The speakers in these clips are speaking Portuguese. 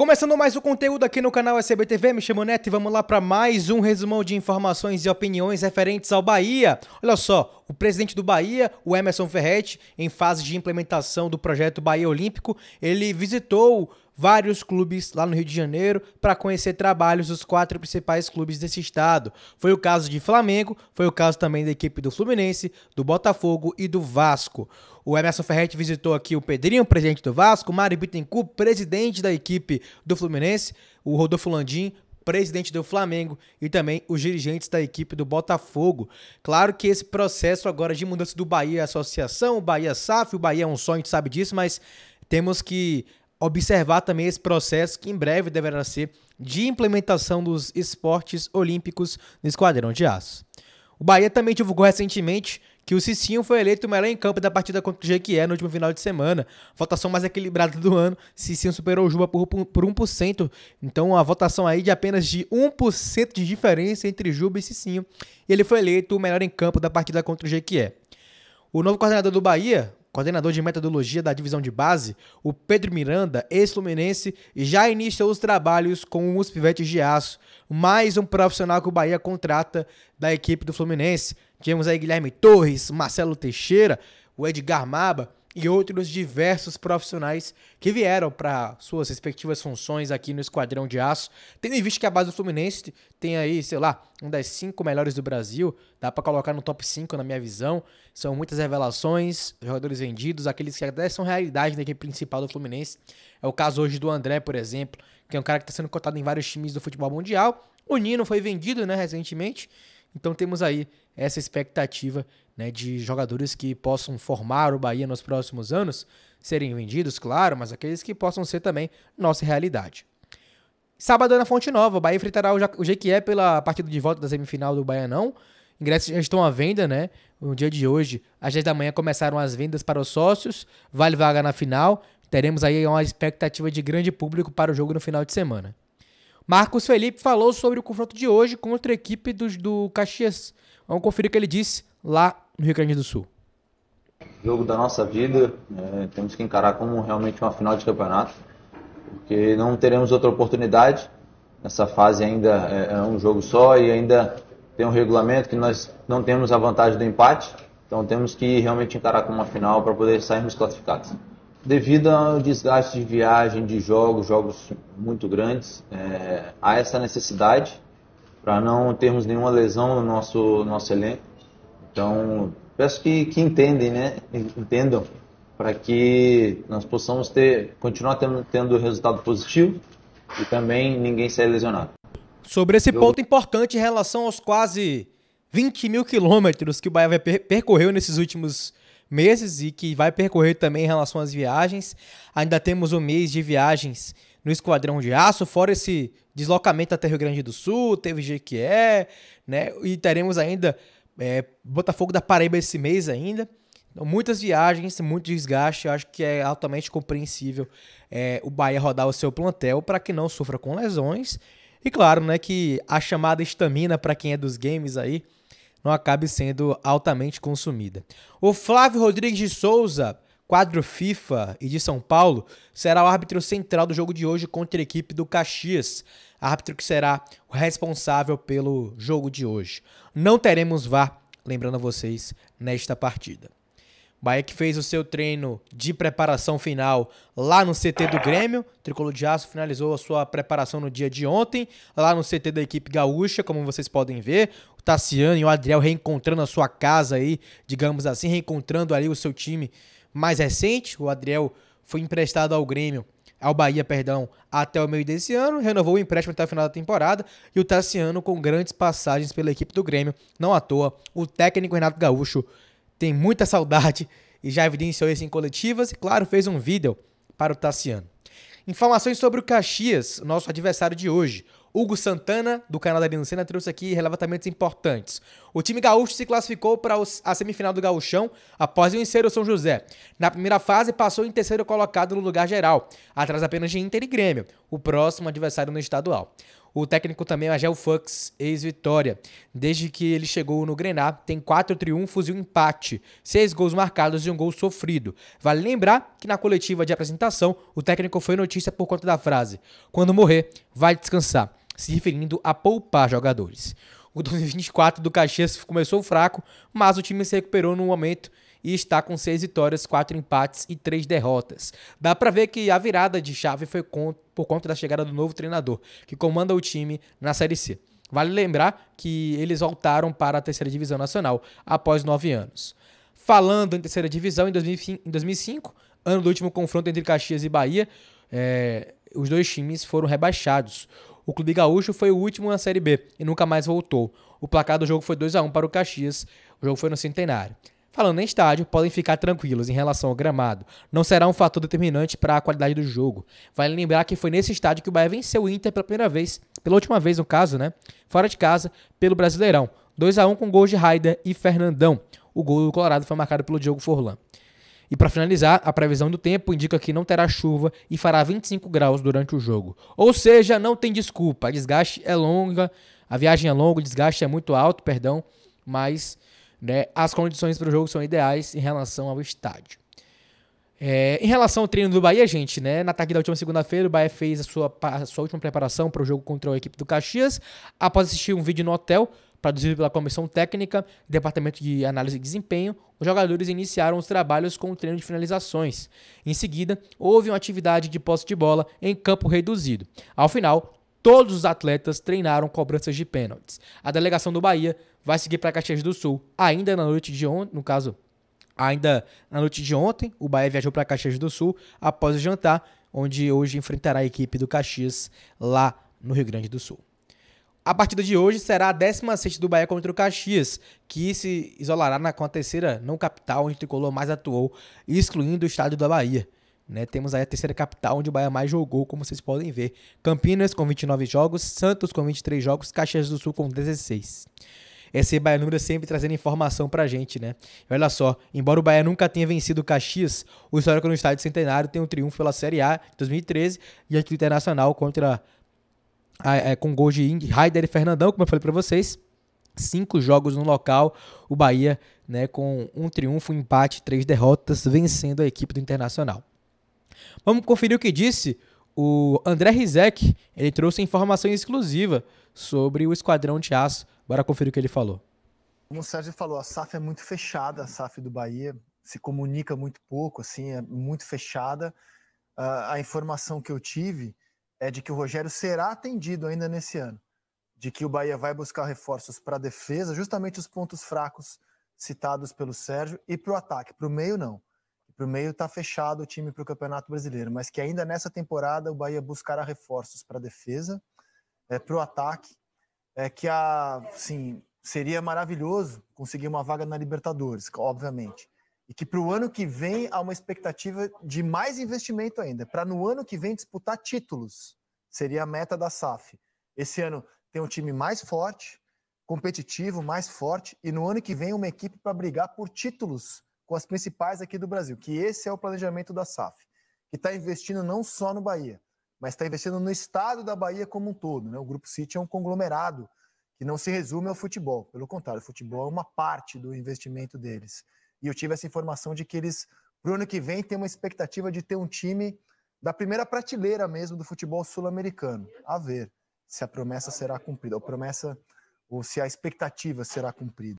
Começando mais o conteúdo aqui no canal SBTV, me chamo Neto e vamos lá para mais um resumão de informações e opiniões referentes ao Bahia. Olha só, o presidente do Bahia, o Emerson Ferretti, em fase de implementação do projeto Bahia Olímpico, ele visitou vários clubes lá no Rio de Janeiro para conhecer trabalhos dos quatro principais clubes desse estado. Foi o caso de Flamengo, foi o caso também da equipe do Fluminense, do Botafogo e do Vasco. O Emerson Ferretti visitou aqui o Pedrinho, presidente do Vasco, Mário Bittencourt, presidente da equipe do Fluminense, o Rodolfo Landim, presidente do Flamengo e também os dirigentes da equipe do Botafogo. Claro que esse processo agora de mudança do Bahia Associação, o Bahia SAF, o Bahia é um sonho, a gente sabe disso, mas temos que observar também esse processo que em breve deverá ser de implementação dos esportes olímpicos no Esquadrão de Aço. O Bahia também divulgou recentemente que o Cicinho foi eleito o melhor em campo da partida contra o Jequié no último final de semana. Votação mais equilibrada do ano. Cicinho superou o Juba por, por 1%. Então, a votação aí de apenas de 1% de diferença entre Juba e Cicinho. E ele foi eleito o melhor em campo da partida contra o Jequié. O novo coordenador do Bahia, coordenador de metodologia da divisão de base, o Pedro Miranda, ex-fluminense, já iniciou os trabalhos com os pivetes de aço, mais um profissional que o Bahia contrata da equipe do Fluminense. Tivemos aí Guilherme Torres, Marcelo Teixeira, o Edgar Maba, e outros diversos profissionais que vieram para suas respectivas funções aqui no Esquadrão de Aço. Tendo em vista que a base do Fluminense tem aí, sei lá, um das cinco melhores do Brasil, dá para colocar no top 5 na minha visão. São muitas revelações, jogadores vendidos, aqueles que até são realidade da equipe principal do Fluminense. É o caso hoje do André, por exemplo, que é um cara que está sendo cotado em vários times do futebol mundial. O Nino foi vendido, né, recentemente. Então temos aí essa expectativa né, de jogadores que possam formar o Bahia nos próximos anos, serem vendidos, claro, mas aqueles que possam ser também nossa realidade. Sábado é na Fonte Nova, o Bahia enfrentará o Jequié pela partida de volta da semifinal do Baianão. Ingressos já estão à venda, né? No dia de hoje, às 10 da manhã, começaram as vendas para os sócios. Vale vaga na final. Teremos aí uma expectativa de grande público para o jogo no final de semana. Marcos Felipe falou sobre o confronto de hoje contra a equipe dos, do Caxias. Vamos conferir o que ele disse lá no Rio Grande do Sul. Jogo da nossa vida, é, temos que encarar como realmente uma final de campeonato, porque não teremos outra oportunidade. Nessa fase ainda é, é um jogo só e ainda tem um regulamento que nós não temos a vantagem do empate, então temos que realmente encarar como uma final para poder sairmos classificados. Devido ao desgaste de viagem, de jogos, jogos muito grandes, é, há essa necessidade para não termos nenhuma lesão no nosso, nosso elenco. Então, peço que, que entendem, né? Entendam para que nós possamos ter, continuar tendo, tendo resultado positivo e também ninguém sair lesionado. Sobre esse Eu... ponto importante em relação aos quase 20 mil quilômetros que o Bahia percorreu nesses últimos meses e que vai percorrer também em relação às viagens. Ainda temos um mês de viagens no Esquadrão de Aço, fora esse deslocamento até Rio Grande do Sul, teve GQE, né? E teremos ainda é, Botafogo da Paraíba esse mês ainda. Então, muitas viagens, muito desgaste, eu acho que é altamente compreensível é, o Bahia rodar o seu plantel para que não sofra com lesões. E claro, né, que a chamada estamina para quem é dos games aí, não acabe sendo altamente consumida. O Flávio Rodrigues de Souza, quadro FIFA e de São Paulo, será o árbitro central do jogo de hoje contra a equipe do Caxias. Árbitro que será o responsável pelo jogo de hoje. Não teremos VAR, lembrando a vocês, nesta partida. Bahia que fez o seu treino de preparação final lá no CT do Grêmio. O Tricolor de Aço finalizou a sua preparação no dia de ontem, lá no CT da equipe gaúcha, como vocês podem ver. O Tassiano e o Adriel reencontrando a sua casa aí, digamos assim, reencontrando ali o seu time mais recente. O Adriel foi emprestado ao Grêmio ao Bahia, perdão, até o meio desse ano, renovou o empréstimo até o final da temporada e o Tassiano com grandes passagens pela equipe do Grêmio. Não à toa, o técnico Renato Gaúcho tem muita saudade e já evidenciou isso em coletivas e, claro, fez um vídeo para o Tassiano. Informações sobre o Caxias, nosso adversário de hoje. Hugo Santana, do canal da Linucena, trouxe aqui relevamentos importantes. O time gaúcho se classificou para a semifinal do Gaúchão após vencer o São José. Na primeira fase, passou em terceiro colocado no lugar geral, atrás apenas de Inter e Grêmio, o próximo adversário no estadual. O técnico também é Agel Fux, ex-Vitória. Desde que ele chegou no Grená, tem quatro triunfos e um empate, seis gols marcados e um gol sofrido. Vale lembrar que na coletiva de apresentação, o técnico foi notícia por conta da frase: "Quando morrer, vai descansar", se referindo a poupar jogadores. O 2024 do Caxias começou fraco, mas o time se recuperou no momento e está com seis vitórias, quatro empates e três derrotas. Dá para ver que a virada de chave foi por conta da chegada do novo treinador, que comanda o time na Série C. Vale lembrar que eles voltaram para a terceira divisão nacional após nove anos. Falando em terceira divisão, em 2005, ano do último confronto entre Caxias e Bahia, é, os dois times foram rebaixados. O Clube Gaúcho foi o último na Série B e nunca mais voltou. O placar do jogo foi 2 a 1 para o Caxias. O jogo foi no Centenário. Falando em estádio, podem ficar tranquilos em relação ao gramado. Não será um fator determinante para a qualidade do jogo. Vale lembrar que foi nesse estádio que o Bahia venceu o Inter pela primeira vez, pela última vez no caso, né? Fora de casa, pelo Brasileirão. 2 a 1 com gols de Raider e Fernandão. O gol do Colorado foi marcado pelo Diogo Forlan. E para finalizar, a previsão do tempo indica que não terá chuva e fará 25 graus durante o jogo. Ou seja, não tem desculpa. A desgaste é longa, a viagem é longa, o desgaste é muito alto, perdão, mas né? As condições para o jogo são ideais em relação ao estádio. É, em relação ao treino do Bahia, gente, né? Na tarde da última segunda-feira, o Bahia fez a sua, a sua última preparação para o jogo contra a equipe do Caxias. Após assistir um vídeo no hotel, produzido pela Comissão Técnica Departamento de Análise de Desempenho, os jogadores iniciaram os trabalhos com o treino de finalizações. Em seguida, houve uma atividade de posse de bola em campo reduzido. Ao final, todos os atletas treinaram cobranças de pênaltis. A delegação do Bahia vai seguir para Caxias do Sul. Ainda na noite de ontem, no caso, ainda na noite de ontem, o Bahia viajou para Caxias do Sul após o jantar, onde hoje enfrentará a equipe do Caxias lá no Rio Grande do Sul. A partida de hoje será a 16 do Bahia contra o Caxias, que se isolará na, com a terceira não capital onde o Tricolor mais atuou, excluindo o estádio da Bahia. Né, temos aí a terceira capital onde o Bahia mais jogou, como vocês podem ver. Campinas com 29 jogos, Santos com 23 jogos, Caxias do Sul com 16 é ser Bahia Número sempre trazendo informação pra gente, né? Olha só, embora o Bahia nunca tenha vencido o Caxias, o histórico no estádio centenário tem um triunfo pela Série A de 2013 e aqui Internacional contra a, a, é, com gol de Raider e Fernandão, como eu falei para vocês. Cinco jogos no local, o Bahia né, com um triunfo, um empate, três derrotas, vencendo a equipe do Internacional. Vamos conferir o que disse o André Rizek. Ele trouxe informação exclusiva sobre o Esquadrão de Aço Bora conferir o que ele falou. Como o Sérgio falou, a SAF é muito fechada, a SAF do Bahia se comunica muito pouco, assim, é muito fechada. Uh, a informação que eu tive é de que o Rogério será atendido ainda nesse ano, de que o Bahia vai buscar reforços para a defesa, justamente os pontos fracos citados pelo Sérgio, e para o ataque. Para o meio, não. Para o meio está fechado o time para o Campeonato Brasileiro, mas que ainda nessa temporada o Bahia buscará reforços para a defesa, é, para o ataque é que a, sim seria maravilhoso conseguir uma vaga na Libertadores, obviamente. E que para o ano que vem há uma expectativa de mais investimento ainda, para no ano que vem disputar títulos. Seria a meta da SAF. Esse ano tem um time mais forte, competitivo, mais forte, e no ano que vem uma equipe para brigar por títulos com as principais aqui do Brasil, que esse é o planejamento da SAF, que está investindo não só no Bahia, mas está investindo no estado da Bahia como um todo. Né? O Grupo City é um conglomerado que não se resume ao futebol. Pelo contrário, o futebol é uma parte do investimento deles. E eu tive essa informação de que eles, para o ano que vem, têm uma expectativa de ter um time da primeira prateleira mesmo do futebol sul-americano. A ver se a promessa será cumprida, ou promessa, ou se a expectativa será cumprida.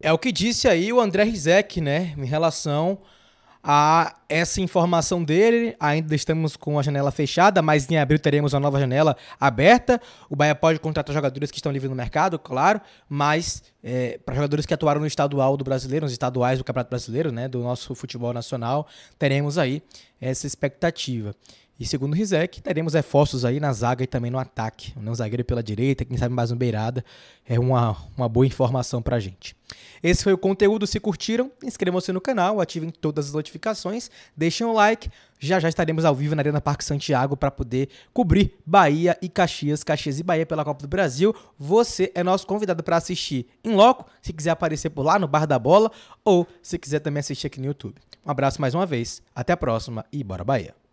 É o que disse aí o André Rizek, né, em relação a essa informação dele. Ainda estamos com a janela fechada, mas em abril teremos uma nova janela aberta. O Bahia pode contratar jogadores que estão livres no mercado, claro, mas é, para jogadores que atuaram no estadual do brasileiro, nos estaduais do Campeonato Brasileiro, né, do nosso futebol nacional, teremos aí essa expectativa. E segundo o Rizek, teremos reforços aí na zaga e também no ataque. Né, um zagueiro pela direita, quem sabe mais um beirada. É uma, uma boa informação a gente. Esse foi o conteúdo. Se curtiram, inscrevam-se no canal, ativem todas as notificações, deixem o um like já já estaremos ao vivo na Arena Parque Santiago para poder cobrir Bahia e Caxias, Caxias e Bahia pela Copa do Brasil. Você é nosso convidado para assistir em loco, se quiser aparecer por lá no Bar da Bola ou se quiser também assistir aqui no YouTube. Um abraço mais uma vez, até a próxima e bora Bahia!